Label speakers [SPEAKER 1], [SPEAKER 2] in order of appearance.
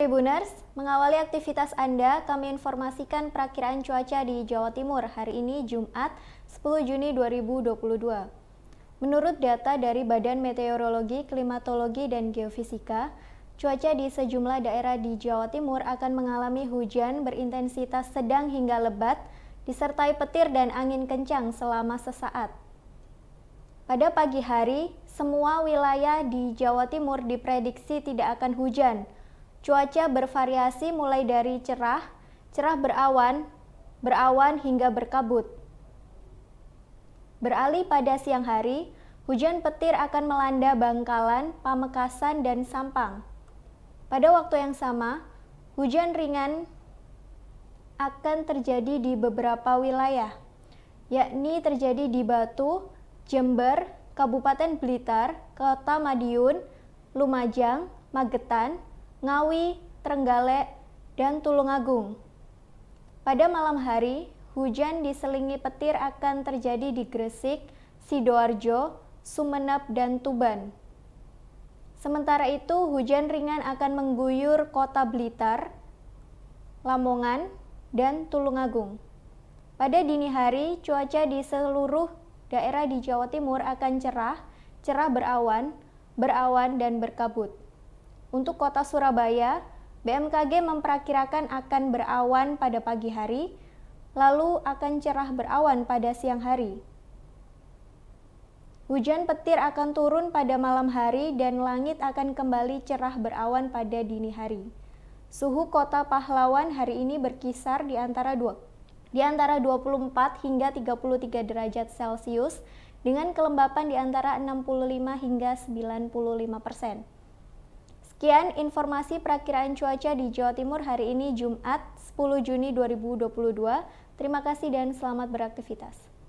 [SPEAKER 1] Tribuners, mengawali aktivitas Anda, kami informasikan perakiraan cuaca di Jawa Timur hari ini Jumat 10 Juni 2022. Menurut data dari Badan Meteorologi, Klimatologi, dan Geofisika, cuaca di sejumlah daerah di Jawa Timur akan mengalami hujan berintensitas sedang hingga lebat, disertai petir dan angin kencang selama sesaat. Pada pagi hari, semua wilayah di Jawa Timur diprediksi tidak akan hujan, Cuaca bervariasi mulai dari cerah, cerah berawan, berawan hingga berkabut. Beralih pada siang hari, hujan petir akan melanda Bangkalan, Pamekasan, dan Sampang. Pada waktu yang sama, hujan ringan akan terjadi di beberapa wilayah, yakni terjadi di Batu, Jember, Kabupaten Blitar, Kota Madiun, Lumajang, Magetan, Ngawi, Trenggalek, dan Tulungagung. Pada malam hari, hujan diselingi petir akan terjadi di Gresik, Sidoarjo, Sumenep, dan Tuban. Sementara itu, hujan ringan akan mengguyur kota Blitar, Lamongan, dan Tulungagung. Pada dini hari, cuaca di seluruh daerah di Jawa Timur akan cerah, cerah berawan, berawan, dan berkabut. Untuk kota Surabaya, BMKG memperkirakan akan berawan pada pagi hari, lalu akan cerah berawan pada siang hari. Hujan petir akan turun pada malam hari dan langit akan kembali cerah berawan pada dini hari. Suhu kota Pahlawan hari ini berkisar di antara dua, di antara 24 hingga 33 derajat Celcius dengan kelembapan di antara 65 hingga 95 persen. Sekian informasi perakiraan cuaca di Jawa Timur hari ini Jumat 10 Juni 2022. Terima kasih dan selamat beraktivitas.